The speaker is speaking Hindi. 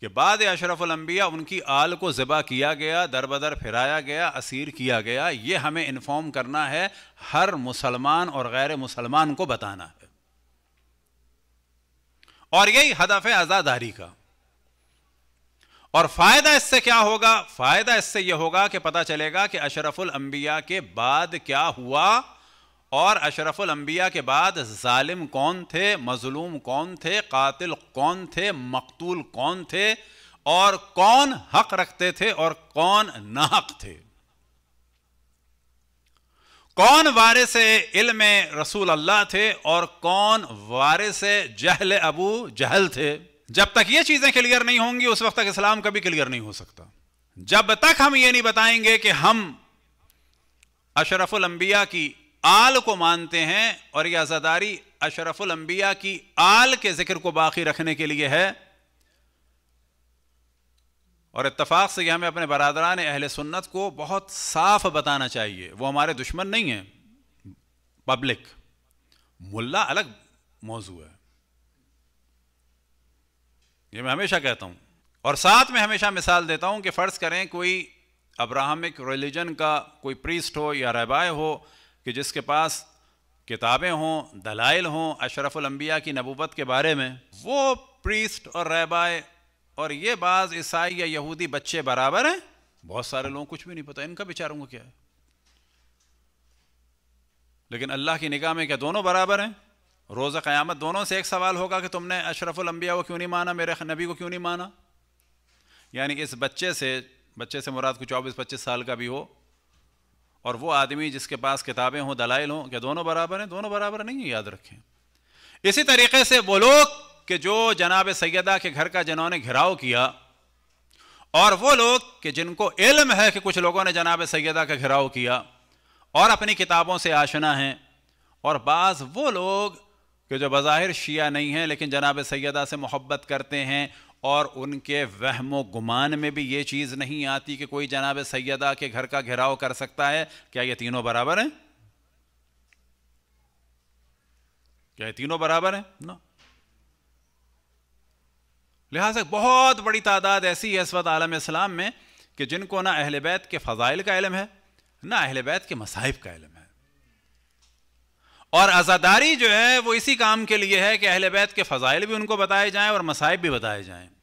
कि बाद अशरफुलम्बिया उनकी आल को ज़बा किया गया दर बदर फिराया गया असीर किया गया ये हमें इन्फॉर्म करना है हर मुसलमान और गैर मुसलमान को बताना है और यही हदफ है आज़ादारी का और फ़ायदा इससे क्या होगा फ़ायदा इससे यह होगा कि पता चलेगा कि अशरफुल अंबिया के बाद क्या हुआ और अशरफुल के बाद जालिम कौन थे मजलूम कौन थे कातिल कौन थे मकतूल कौन थे और कौन हक रखते थे और कौन नाहक थे कौन वारिस इल्म रसूल अल्लाह थे और कौन वारिस जहल अबू जहल थे जब तक ये चीजें क्लियर नहीं होंगी उस वक्त तक इस्लाम कभी क्लियर नहीं हो सकता जब तक हम ये नहीं बताएंगे कि हम अशरफुल की आल को मानते हैं और यह आज़ादारी अशरफुल अंबिया की आल के जिक्र को बाकी रखने के लिए है और इतफाक़ से हमें अपने बरदरान अहल सुन्नत को बहुत साफ बताना चाहिए वो हमारे दुश्मन नहीं है पब्लिक मुल्ला अलग मौजू है ये मैं हमेशा कहता हूं और साथ में हमेशा मिसाल देता हूं कि फ़र्ज़ करें कोई अब्राहमिक रिलीजन का कोई प्रीस्ट हो या रहबाय हो कि जिसके पास किताबें हों दलाइल हों अशरफुलंबिया की नबूबत के बारे में वो प्रीस्ट और रहबाए और ये बाज़ ईसाई या यहूदी बच्चे बराबर हैं बहुत सारे लोगों कुछ भी नहीं पता इनका बेचारों को क्या है लेकिन अल्लाह की निगाह में क्या दोनों बराबर हैं रोज़ क़यामत दोनों से एक सवाल होगा कि तुमने अशरफुलंबिया को क्यों नहीं माना मेरे नबी को क्यों नहीं माना यानी इस बच्चे से बच्चे से मुराद को चौबीस पच्चीस साल का भी हो और वो आदमी जिसके पास किताबें हों दलाइल हों क्या दोनों बराबर हैं दोनों बराबर नहीं याद रखें इसी तरीके से वो लोग के जो जनाब सैदा के घर का जिन्होंने घिराव किया और वो लोग के जिनको इल्म है कि कुछ लोगों ने जनाब सैदा का घिराव किया और अपनी किताबों से आशना हैं और बाज़ वो लोग कि जो बज़ाहिर शिया नहीं हैं लेकिन जनाब सैदा से मोहब्बत करते हैं और उनके वहम गुमान में भी ये चीज़ नहीं आती कि कोई जनाब सैदा के घर का घेराव कर सकता है क्या ये तीनों बराबर हैं क्या ये तीनों बराबर हैं ना लिहाजा बहुत बड़ी तादाद ऐसी है इसवत आलम इस्लाम में कि जिनको ना अहल बैत के फ़ज़ाइल का इलम है ना अहल बैत के मसाहिब का इलम है और आज़ादारी जो है वो इसी काम के लिए है कि अहल बैत के फ़ज़ाइल भी उनको बताए जाएं और मसाइब भी बताए जाएं